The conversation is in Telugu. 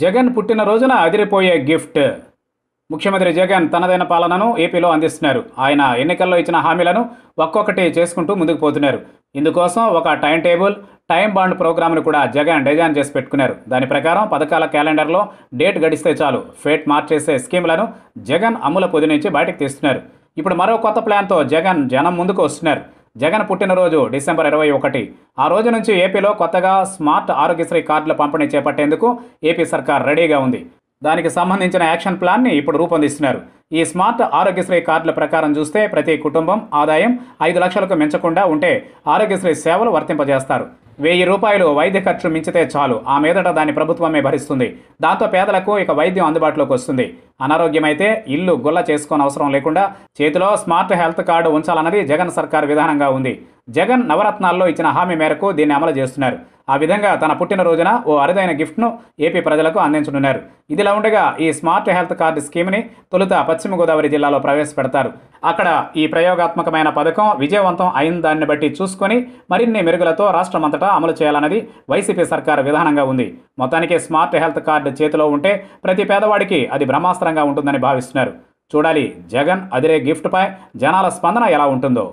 జగన్ పుట్టినరోజున అదిరిపోయే గిఫ్ట్ ముఖ్యమంత్రి జగన్ తనదైన పాలనను ఏపీలో అందిస్తున్నారు ఆయన ఎన్నికల్లో ఇచ్చిన హామీలను ఒక్కొక్కటి చేసుకుంటూ ముందుకు పోతున్నారు ఇందుకోసం ఒక టైం టేబుల్ టైం బాండ్ ప్రోగ్రామ్ను కూడా జగన్ డిజైన్ చేసి పెట్టుకున్నారు దాని ప్రకారం పథకాల క్యాలెండర్లో డేట్ గడిస్తే చాలు ఫేట్ మార్చేసే స్కీమ్లను జగన్ అమ్ముల పొది నుంచి బయటకు తీస్తున్నారు ఇప్పుడు మరో కొత్త ప్లాన్తో జగన్ జనం ముందుకు వస్తున్నారు జగన్ పుట్టినరోజు డిసెంబర్ ఇరవై ఒకటి ఆ రోజు నుంచి ఏపీలో కొత్తగా స్మార్ట్ ఆరోగ్యశ్రీ కార్డుల పంపిణీ చేపట్టేందుకు ఏపీ సర్కార్ రెడీగా ఉంది దానికి సంబంధించిన యాక్షన్ ప్లాన్ని ఇప్పుడు రూపొందిస్తున్నారు ఈ స్మార్ట్ ఆరోగ్యశ్రీ కార్డుల ప్రకారం చూస్తే ప్రతి కుటుంబం ఆదాయం ఐదు లక్షలకు మించకుండా ఉంటే ఆరోగ్యశ్రీ సేవలు వర్తింపజేస్తారు వెయ్యి రూపాయలు వైద్య ఖర్చు మించితే చాలు ఆ మీదట దాని ప్రభుత్వమే భరిస్తుంది దాంతో పేదలకు ఇక వైద్యం అందుబాటులోకి వస్తుంది అనారోగ్యమైతే ఇల్లు గుల్ల చేసుకోని అవసరం లేకుండా చేతిలో స్మార్ట్ హెల్త్ కార్డు ఉంచాలన్నది జగన్ సర్కార్ విధానంగా ఉంది జగన్ నవరత్నాల్లో ఇచ్చిన హామీ మేరకు దీన్ని అమలు చేస్తున్నారు ఆ విధంగా తన పుట్టినరోజున ఓ అరుదైన గిఫ్ట్ను ఏపీ ప్రజలకు అందించనున్నారు ఇదిలా ఉండగా ఈ స్మార్ట్ హెల్త్ కార్డు స్కీమ్ని తొలుత పశ్చిమ గోదావరి జిల్లాలో ప్రవేశపెడతారు అక్కడ ఈ ప్రయోగాత్మకమైన పథకం విజయవంతం అయిన దాన్ని బట్టి చూసుకొని మరిన్ని మెరుగులతో రాష్ట్రమంతటా అమలు చేయాలన్నది వైసీపీ సర్కారు విధానంగా ఉంది మొత్తానికి స్మార్ట్ హెల్త్ కార్డు చేతిలో ఉంటే ప్రతి పేదవాడికి అది బ్రహ్మాస్త్రంగా ఉంటుందని భావిస్తున్నారు చూడాలి జగన్ అదిరే గిఫ్ట్పై జనాల స్పందన ఎలా ఉంటుందో